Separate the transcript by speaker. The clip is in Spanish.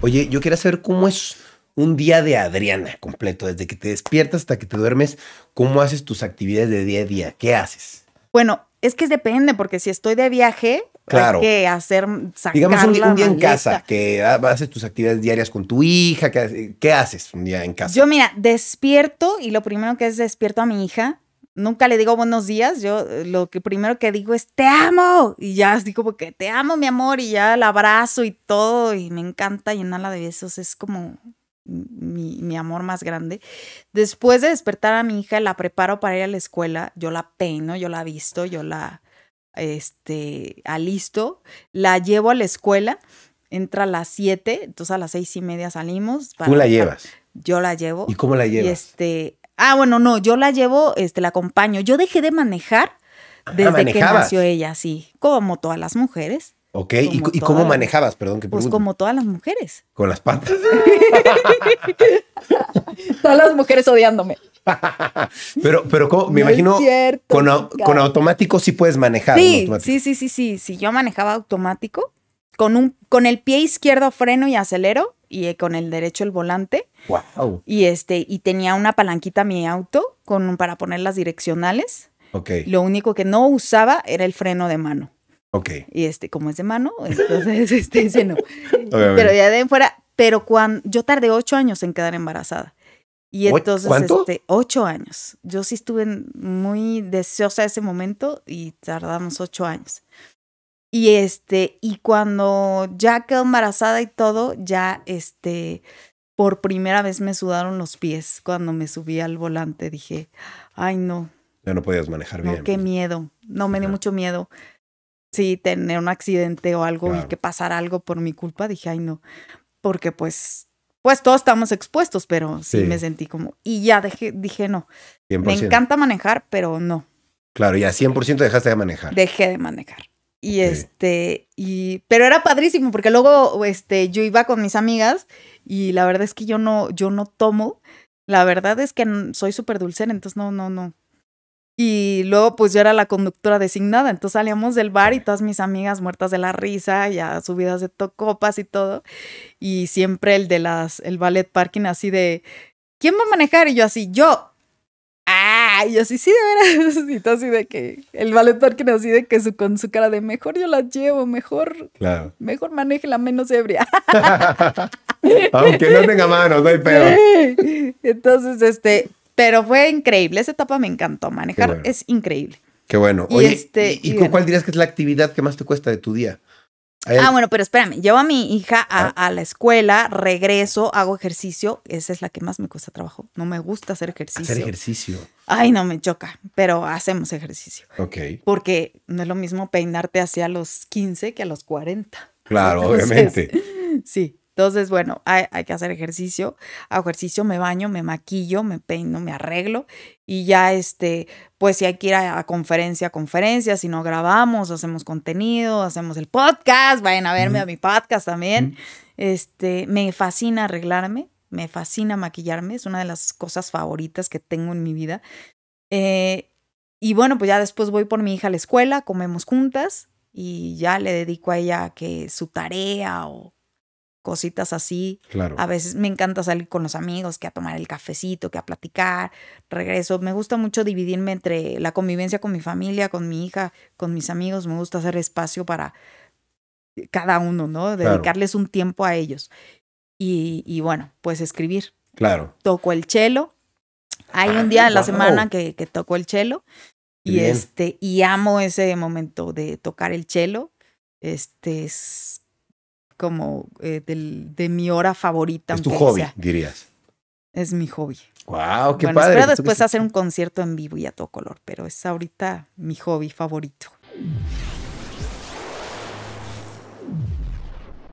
Speaker 1: Oye, yo quería saber cómo es un día de Adriana completo, desde que te despiertas hasta que te duermes, ¿cómo haces tus actividades de día a día? ¿Qué haces?
Speaker 2: Bueno, es que depende, porque si estoy de viaje, claro. que hacer, sacar Digamos un, día en casa,
Speaker 1: que haces tus actividades diarias con tu hija, ¿qué haces un día en casa? Yo
Speaker 2: mira, despierto y lo primero que es despierto a mi hija, nunca le digo buenos días, yo eh, lo que primero que digo es te amo y ya así como que te amo mi amor y ya la abrazo y todo y me encanta llenarla de besos, es como mi, amor más grande. Después de despertar a mi hija, la preparo para ir a la escuela, yo la peino, yo la visto, yo la este, alisto, la llevo a la escuela, entra a las siete, entonces a las seis y media salimos. ¿Tú la llevas? yo la llevo. ¿Y cómo la llevas? Y este, Ah, bueno, no, yo la llevo, este, la acompaño. Yo dejé de manejar ah, desde que nació ella, sí, como todas las mujeres.
Speaker 1: Ok, ¿y, cómo manejabas? Perdón que pregunto. Pues como
Speaker 2: todas las mujeres.
Speaker 1: Con las patas.
Speaker 2: todas las mujeres odiándome.
Speaker 1: pero, pero ¿cómo? me imagino con, automático sí puedes manejar. Sí, sí,
Speaker 2: sí, sí, sí. Si yo manejaba automático, con, un, con el pie izquierdo freno y acelero, y eh, con el derecho el volante. Y este y tenía una palanquita mi auto con para poner las direccionales. Okay. Lo único que no usaba era el freno de mano. Y este, como es de mano, entonces este, no. pero ya de fuera, pero cuando yo tardé ocho años en quedar embarazada. Y entonces, este, ocho años. Yo sí estuve muy deseosa ese momento y tardamos ocho años. Y este, y cuando ya quedó embarazada y todo, ya este, por primera vez me sudaron los pies cuando me subí al volante. Dije, ay no.
Speaker 1: Ya no podías manejar bien. qué pues.
Speaker 2: miedo. No, me dio mucho miedo. Sí, tener un accidente o algo y que pasara algo por mi culpa. Dije, ay no. Porque pues, pues todos estamos expuestos, pero sí, me sentí como, y ya dejé, dije no.
Speaker 1: Me encanta
Speaker 2: manejar, pero no.
Speaker 1: Claro, ya 100% dejaste de manejar.
Speaker 2: Dejé de manejar. Y este, y, pero era padrísimo porque luego, este, yo iba con mis amigas y la verdad es que yo no, yo no tomo. La verdad es que soy súper dulcera, entonces no, no, no. Y luego, pues yo era la conductora designada, entonces salíamos del bar y todas mis amigas muertas de la risa, ya subidas de copas y todo. Y siempre el de las, el ballet parking así de, ¿quién va a manejar? Y yo así, yo. ¡Ah! ay, yo así, sí, de veras. Y todo así de que el valetor que así de que su, con su cara de mejor yo la llevo, mejor, claro. mejor la menos ebria.
Speaker 1: Aunque no tenga manos, no hay
Speaker 2: Entonces, este, pero fue increíble. Esa etapa me encantó. Manejar es increíble.
Speaker 1: Qué bueno. y, este, ¿y, cuál dirías que es la actividad que más te cuesta de tu día?
Speaker 2: Ah, bueno, pero espérame, llevo a mi hija ah. a, la escuela, regreso, hago ejercicio, esa es la que más me cuesta trabajo, no me gusta hacer ejercicio. Hacer ejercicio. Ay, no, me choca, pero hacemos ejercicio. Ok. Porque no es lo mismo peinarte hacia los 15 que a los 40.
Speaker 1: Claro, obviamente.
Speaker 2: Sí. Entonces, bueno, hay, que hacer ejercicio. Hago ejercicio, me baño, me maquillo, me peino, me arreglo. Y ya, este, pues si hay que ir a, conferencia, a conferencia, si no grabamos, hacemos contenido, hacemos el podcast, vayan a verme a mi podcast también. Este, me fascina arreglarme, me fascina maquillarme, es una de las cosas favoritas que tengo en mi vida. Eh, y bueno, pues ya después voy por mi hija a la escuela, comemos juntas y ya le dedico a ella que su tarea o cositas así. Claro. A veces me encanta salir con los amigos, que a tomar el cafecito, que a platicar, regreso. Me gusta mucho dividirme entre la convivencia con mi familia, con mi hija, con mis amigos. Me gusta hacer espacio para cada uno, ¿no? Dedicarles un tiempo a ellos. Y, bueno, pues escribir. Claro. Toco el chelo. Hay un ah, día de la semana que, que, toco el chelo. Y este, y amo ese momento de tocar el chelo. Este es como eh, del, de mi hora favorita. Es tu hobby, dirías. Es mi hobby. Wow, qué después hacer un concierto en vivo y a todo color, pero es ahorita mi hobby favorito.